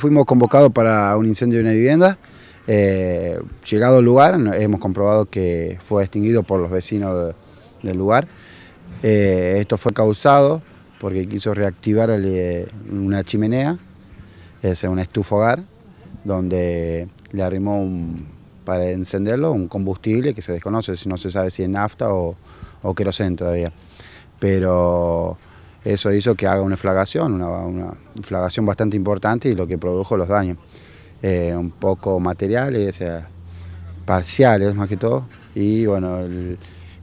Fuimos convocados para un incendio de una vivienda. Eh, llegado al lugar, hemos comprobado que fue extinguido por los vecinos del lugar. Eh, esto fue causado porque quiso reactivar eh, una chimenea, es un estufogar, hogar, donde le arrimó para encenderlo un combustible que se desconoce, no se sabe si es nafta o, o todavía. Pero eso hizo que haga una inflagación, una, una bastante importante y lo que produjo los daños. Eh, un poco materiales, parciales más que todo, y bueno,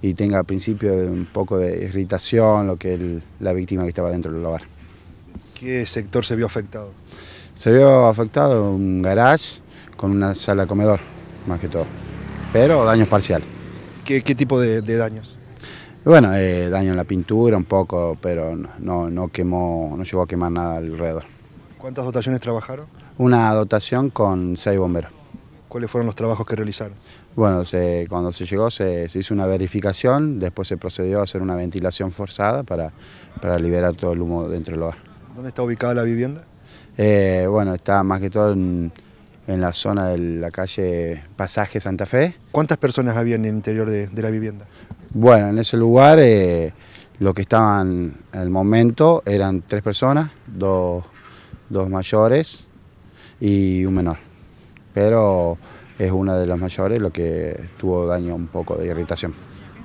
y tenga al principio un poco de irritación lo que la víctima que estaba dentro del hogar. ¿Qué sector se vio afectado? Se vio afectado un garage con una sala comedor, más que todo, pero daños parciales. ¿Qué, tipo de daños? bueno, eh, daño en la pintura un poco, pero no, quemó, no llegó a quemar nada alrededor. ¿Cuántas dotaciones trabajaron? Una dotación con seis bomberos. ¿Cuáles fueron los trabajos que realizaron? Bueno, cuando se llegó se, hizo una verificación, después se procedió a hacer una ventilación forzada para, para liberar todo el humo dentro del hogar. ¿Dónde está ubicada la vivienda? Eh, bueno, está más que todo en, la zona de la calle Pasaje Santa Fe. ¿Cuántas personas había en el interior de la vivienda? Bueno, en ese lugar eh, lo que estaban en el momento eran tres personas, dos, dos mayores y un menor. Pero es una de las mayores lo que tuvo daño un poco de irritación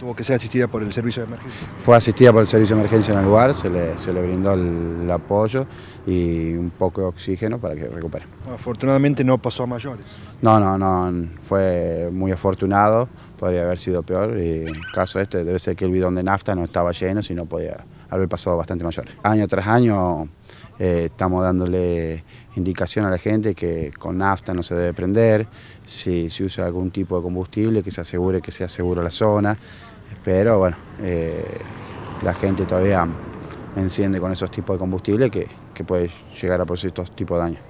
tuvo que ser asistida por el servicio de emergencia. Fue asistida por el servicio de emergencia en el lugar, se le, se le brindó el, apoyo y un poco de oxígeno para que recupere. afortunadamente no pasó a mayores. No, no, no, fue muy afortunado, podría haber sido peor. Y en el caso este debe ser que el bidón de nafta no estaba lleno, sino podía haber pasado bastante mayores. Año tras año eh, estamos dándole indicación a la gente que con nafta no se debe prender, si se si usa algún tipo de combustible que se asegure que sea seguro la zona. Pero bueno, eh, la gente todavía enciende con esos tipos de combustible que, que puede llegar a producir estos tipos de daños.